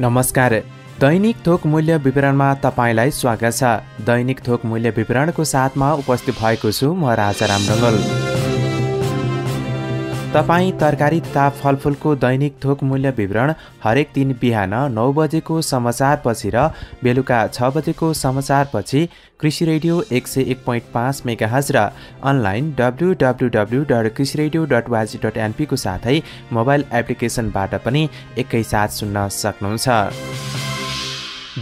नमस्कार दैनिक थोक मूल्य विवरणमा तपाईँलाई स्वागत छ दैनिक थोक मूल्य विवरणको साथमा उपस्थित भएको छु म राजाराम रङ्गल तपाईँ तरकारी तथा फलफुलको दैनिक थोक मूल्य विवरण हरेक दिन बिहान नौ बजेको समाचारपछि र बेलुका छ बजेको समाचारपछि कृषि रेडियो एक सय एक पोइन्ट पाँच मेगाहज र online W W W dot Krishi radio dot वाजी डट एनपीको साथै मोबाइल एप्लिकेसनबाट पनि एकैसाथ सुन्न सक्नुहुन्छ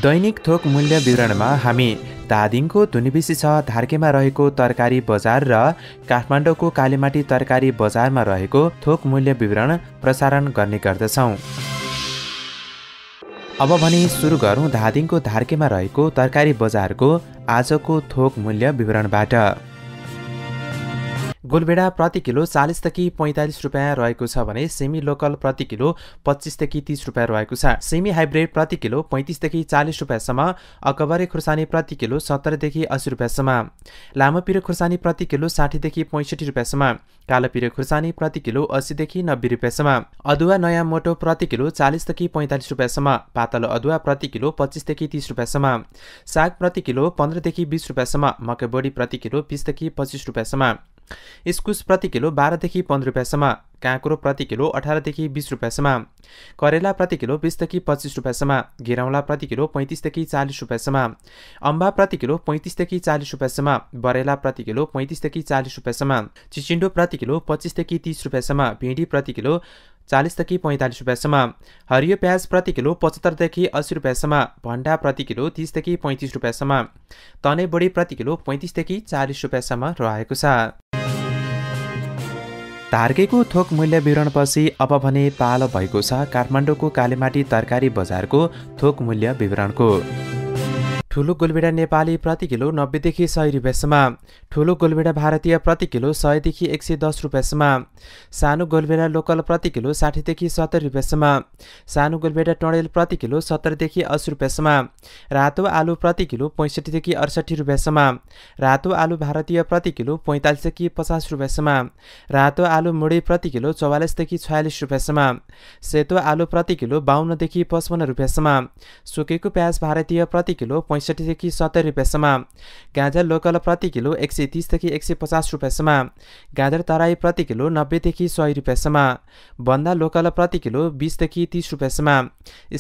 दैनिक थोक मूल्य विवरणमा हामी धादिङको धुनिबिसी छ धार्केमा रहेको तरकारी बजार र काठमाडौँको कालीमाटी तरकारी बजारमा रहेको थोक मूल्य विवरण प्रसारण गर्ने गर्दछौँ अब भने सुरु गरौँ धादिङको धार्केमा रहेको तरकारी बजारको आजको थोक मूल्य विवरणबाट गोलभेडा प्रति किलो चालिसदेखि पैँतालिस रुपियाँ रहेको छ भने सेमी लोकल प्रति किलो पच्चिसदेखि तिस रुपियाँ रहेको छ सेमी हाइब्रिड प्रति किलो पैँतिसदेखि चालिस रुपियाँसम्म अकबरे खुर्सानी प्रति किलो सत्तरदेखि अस्सी रुपियाँसम्म लामो पिरो खुर्सानी प्रति किलो साठीदेखि पैँसठी रुपियाँसम्म कालो पिरो खुर्सानी प्रति किलो अस्सीदेखि नब्बे रुपियाँसम्म अदुवा नयाँ मोटो प्रति किलो चालिसदेखि पैँतालिस रुपियाँसम्म पातलो अदुवा प्रति किलो पच्चिसदेखि तिस रुपियाँसम्म साग प्रति किलो पन्ध्रदेखि बिस रुपियाँसम्म मकै बोडी प्रति किलो बिसदेखि पच्चिस रुपियाँसम्म इस्कुस प्रति किलो बाह्रदेखि पन्ध्र रुपियाँसम्म काँक्रो प्रति किलो अठारदेखि बिस रुपियाँसम्म करेला प्रति किलो बिसदेखि पच्चिस रुपियाँसम्म घिरौँला प्रति किलो पैँतिसदेखि चालिस रुपियाँसम्म अम्बा प्रति किलो पैँतिसदेखि चालिस रुपियाँसम्म बरेला प्रति किलो पैँतिसदेखि चालिस रुपियाँसम्म चिचिन्डो प्रति किलो पच्चिसदेखि तिस रुपियाँसम्म भिँडी प्रति किलो चालिसदेखि पैँतालिस रुपियाँसम्म हरियो प्याज प्रति किलो पचहत्तरदेखि अस्सी रुपियाँसम्म भण्डा प्रति किलो तिसदेखि पैँतिस रुपियाँसम्म तनै बढी प्रति किलो पैँतिसदेखि चालिस रुपियाँसम्म रहेको छ तार्केको थोक मूल्य विवरणपछि अब भने पालो भएको छ काठमाडौँको कालीमाटी तरकारी बजारको थोक मूल्य विवरणको ठुलो गोलभेडा नेपाली प्रति किलो नब्बेदेखि सय रुपियाँसम्म ठुलो गोलभेडा भारतीय प्रति किलो सयदेखि एक सय दस रुपियाँसम्म सानो गोलभेडा लोकल प्रति किलो साठीदेखि सत्तर रुपियाँसम्म सानो गोलभेडा टडेल प्रति किलो सत्तरदेखि अस्सी रुपियाँसम्म रातो आलु प्रति किलो पैँसठीदेखि अडसठी रुपियाँसम्म रातो आलु भारतीय प्रति किलो पैँतालिसदेखि पचास रुपियाँसम्म रातो आलु मुडी प्रति किलो चौवालिसदेखि छयालिस रुपियाँसम्म सेतो आलु प्रति किलो बाहन्नदेखि पचपन्न रुपियाँसम्म सुकेको प्याज भारतीय प्रति किलो पैँसठीदेखि सत्तरी रुपियाँसम्म गाजर लोकल प्रति किलो एक सय तिसदेखि एक सय पचास रुपियाँसम्म गाजर तराई प्रति किलो नब्बेदेखि सय रुपियाँसम्म बन्दा लोकल प्रति किलो बिसदेखि तिस रुपियाँसम्म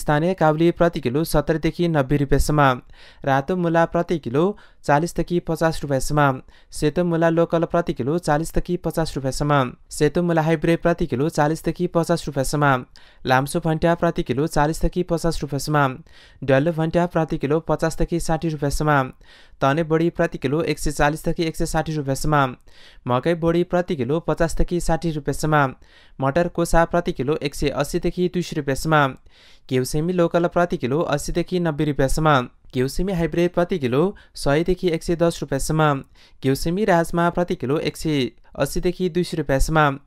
स्थानीय काउली प्रति किलो सत्तरीदेखि नब्बे रुपियाँसम्म रातो मुला प्रति किलो चालिसदेखि पचास रुपियाँसम्म सेतो मुला लोकल प्रति किलो चालिसदेखि पचास रुपियाँसम्म सेतो मुला हाइब्रिड प्रति किलो चालिसदेखि पचास रुपियाँसम्म लाम्सो भन्ट्या प्रति किलो चालिसदेखि पचास रुपियाँसम्म डल्लो भन्ट्या प्रति किलो पचासदेखि रुपियाँदेखि साठी रुपियाँसम्म तने बोडी प्रति किलो एक सय चालिसदेखि एक सय साठी रुपियाँसम्म मकै बोडी प्रति किलो पचासदेखि साठी रुपियाँसम्म मटर कोसा प्रति किलो एक सय अस्सीदेखि दुई सय रुपियाँसम्म घिउसेमी लोकल प्रति किलो अस्सीदेखि नब्बे रुपियाँसम्म घिउसेमी हाइब्रिड प्रति किलो सयदेखि एक सय दस रुपियाँसम्म घिउसेमी राजमा प्रति किलो एक सय अस्सीदेखि दुई सय रुपियाँसम्म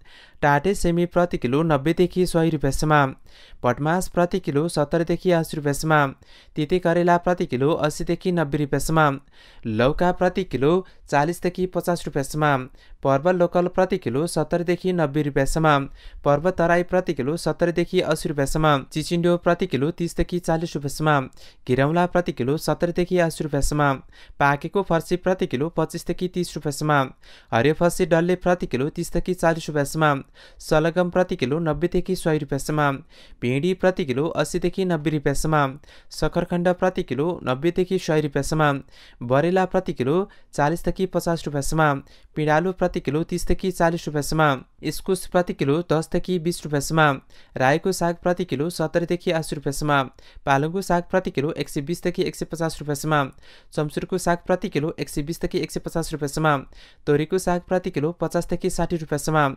टाटे सेमी प्रति किलो नब्बेदेखि सय रुपियाँसम्म भटमास प्रति किलो सत्तरदेखि असी रुपियाँसम्म तिते करेला प्रति किलो अस्सीदेखि नब्बे रुपियाँसम्म लौका प्रति किलो चालिसदेखि पचास रुपियाँसम्म पर्व लोकल प्रति किलो सत्तरदेखि नब्बे रुपियाँसम्म पर्व तराई प्रति किलो सत्तरीदेखि असी रुपियाँसम्म चिचिन्डो प्रति किलो तिसदेखि चालिस रुपियाँसम्म घिरौला प्रति किलो सत्तरीदेखि असी रुपियाँसम्म पाकेको फर्सी प्रति किलो पच्चिसदेखि तिस रुपियाँसम्म हरियो फर्सी डल्ले प्रति किलो तिसदेखि चालिस रुपियाँसम्म सलगम प्रति किलो नब्बेदेखि सय रुपियाँसम्म भिँडी प्रति किलो अस्सीदेखि नब्बे रुपियाँसम्म सखरखण्ड प्रति किलो नब्बेदेखि सय रुपियाँसम्म बरेला प्रति किलो चालिसदेखि पचास रुपियाँसम्म पिँडालु प्रति किलो तिसदेखि चालिस रुपियाँसम्म इस्कुस प्रति किलो दसदेखि बिस रुपियाँसम्म रायोको साग प्रति किलो सत्तरीदेखि अस्सी रुपियाँसम्म पालुङ्गो साग प्रति किलो एक सय बिसदेखि एक सय पचास रुपियाँसम्म चम्सुरको साग प्रति किलो एक सय बिसदेखि एक सय पचास रुपियाँसम्म तोरीको साग प्रति किलो पचासदेखि साठी रुपियाँसम्म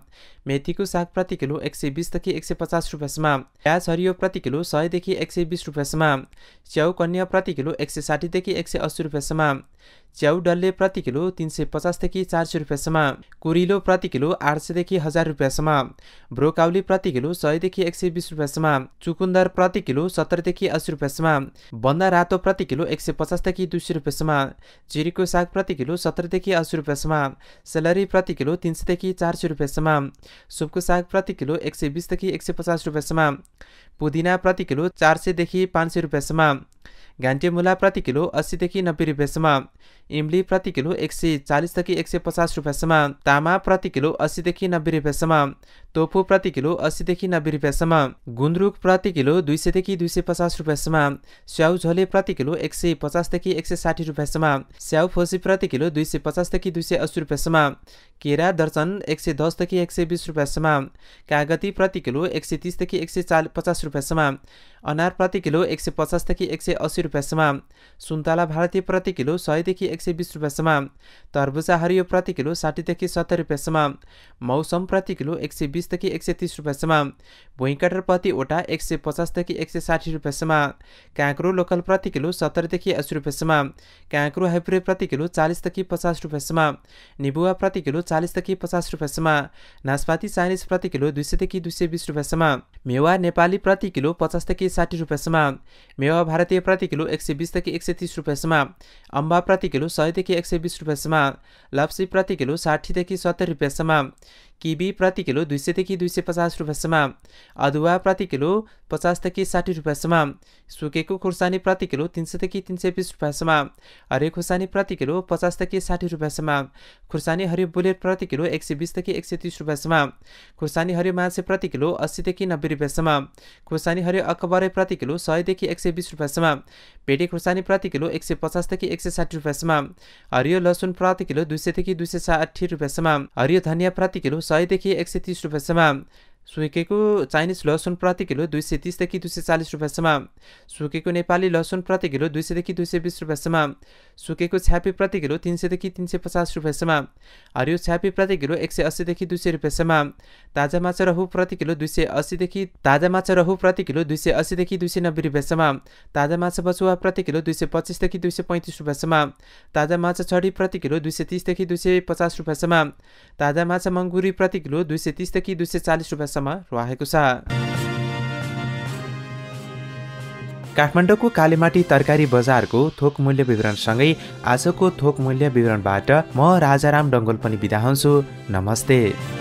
मेथीको साग प्रति किलो एक सय बिसदेखि एक सय पचास रुपियाँसम्म प्याज हरियो प्रति किलो सयदेखि एक सय बिस रुपियाँसम्म च्याउ कन्या प्रति किलो एक सय साठीदेखि एक सय अस्सी रुपियाँसम्म च्याउ डल्ले प्रति किलो तिन सय पचासदेखि चार सय रुपियाँसम्म कुरिलो प्रति किलो आठ सयदेखि हजार रुपियाँसम्म ब्रोकाउली प्रति किलो सयदेखि एक सय बिस रुपियाँसम्म चुकुन्दर प्रति किलो सत्तरदेखि अस्सी रुपियाँसम्म बन्दा रातो प्रति किलो एक सय पचासदेखि दुई सय रुपियाँसम्म चिरीको साग प्रति किलो सत्रदेखि अस्सी रुपियाँसम्म सेलरी प्रति किलो तिन सयदेखि चार सय रुपियाँसम्म सुपको साग प्रति किलो एक सय बिसदेखि एक सय पचास रुपियाँसम्म पुदिना प्रति किलो चार सयदेखि पाँच सय रुपियाँसम्म घान्टे मुला प्रति किलो अस्सीदेखि नब्बे रुपियाँसम्म इम्ली प्रति किलो एक सय चालिसदेखि एक सय पचास रुपियाँसम्म तामा प्रति किलो अस्सीदेखि नब्बे रुपियाँसम्म तोफु प्रति किलो अस्सीदेखि नब्बे रुपियाँसम्म गुन्द्रुक प्रति किलो दुई सयदेखि दुई सय पचास रुपियाँसम्म स्याउ झले प्रति किलो एक सय पचासदेखि एक सय साठी रुपियाँसम्म स्याउ फोसी प्रति किलो दुई सय पचासदेखि दुई सय अस्सी रुपियाँसम्म केरा दर्शन एक सय दसदेखि एक सय बिस रुपियाँसम्म कागती प्रति किलो एक सय तिसदेखि एक सय चाल पचास रुपियाँसम्म अनार प्रति किलो एक सय पचासदेखि एक सय अस्सी रुपियाँसम्म सुन्तला भारतीय प्रति किलो सयदेखि एक सय बिस रुपियाँसम्म तरबुजा हरियो प्रति किलो साठीदेखि सत्तर रुपियाँसम्म मौसम प्रति किलो एक सय बिस बिसदेखि एक सय तिस रुपियाँसम्म भुइँकटर प्रतिवटा एक सय पचासदेखि एक सय साठी रुपियाँसम्म काँक्रो लोकल प्रति किलो सत्तरदेखि असी रुपियाँसम्म काँक्रो हाइब्रिड प्रति किलो चालिसदेखि पचास रुपियाँसम्म निबुवा प्रति किलो चालिसदेखि पचास रुपियाँसम्म नासपाती चाइनिज प्रति किलो दुई सयदेखि दुई सय बिस रुपियाँसम्म मेवा नेपाली प्रति किलो पचासदेखि साठी रुपियाँसम्म मेवा भारतीय प्रति किलो एक सय बिसदेखि एक सय तिस रुपियाँसम्म अम्बा प्रति किलो सयदेखि एक सय बिस रुपियाँसम्म लप्सी प्रति किलो साठीदेखि सत्तर रुपियाँसम्म किबी प्रति किलो दुई सयदेखि दुई सय पचास रुपियाँसम्म अदुवा प्रति किलो पचासदेखि साठी रुपियाँसम्म सुकेको खुर्सानी प्रति किलो तिन सयदेखि तिन सय बिस रुपियाँसम्म हरियो खुर्सानी प्रति किलो पचासदेखि साठी रुपियाँसम्म खुर्सानी हरियो बुलेट प्रति किलो एक सय बिसदेखि एक सय तिस रुपियाँसम्म खुर्सानी हरियो मासे प्रति किलो अस्सीदेखि नब्बे रुपियाँसम्म खुर्सानी हरियो अकबरे प्रति किलो सयदेखि एक सय बिस रुपियाँसम्म भेटी खुर्सानी प्रति किलो एक सय पचासदेखि एक सय साठी रुपियाँसम्म हरियो लसुन प्रति किलो दुई सयदेखि दुई सय साठी रुपियाँसम्म हरियो धनियाँ प्रति किलो सयदेखि एक सय तिस रुपियाँसम्म सुकेको चाइनिज लसुन प्रति किलो दुई सय तिसदेखि दुई सय चालिस रुपियाँसम्म सुकेको नेपाली लसुन प्रति किलो दुई सयदेखि दुई सय बिस रुपियाँसम्म सुकेको छ्यापी प्रति किलो तिन सयदेखि तिन सय पचास रुपियाँसम्म हरियो छ्यापी प्रति किलो एक सय अस्सीदेखि दुई सय रुपियाँसम्म ताजा माछा रहु प्रति किलो दुई सय अस्सीदेखि ताजा माछा रहु प्रति किलो दुई सय अस्सीदेखि दुई सय नब्बे रुपियाँसम्म ताजा माछा बचुवा प्रति किलो दुई सय पच्चिसदेखि दुई सय पैँतिस रुपियाँसम्म ताजा माछा छडी प्रति किलो दुई सय तिसदेखि दुई सय पचास रुपियाँसम्म ताजा माछा मङ्गुरी प्रति किलो दुई सय तिसदेखि दुई सय चालिस रुपियाँसम्म भाषामा रहेको छ काठमाडौँको कालीमाटी तरकारी बजारको थोक मूल्य विवरणसँगै आजको थोक मूल्य विवरणबाट म राजाराम डङ्गोल पनि बिदा हुन्छु नमस्ते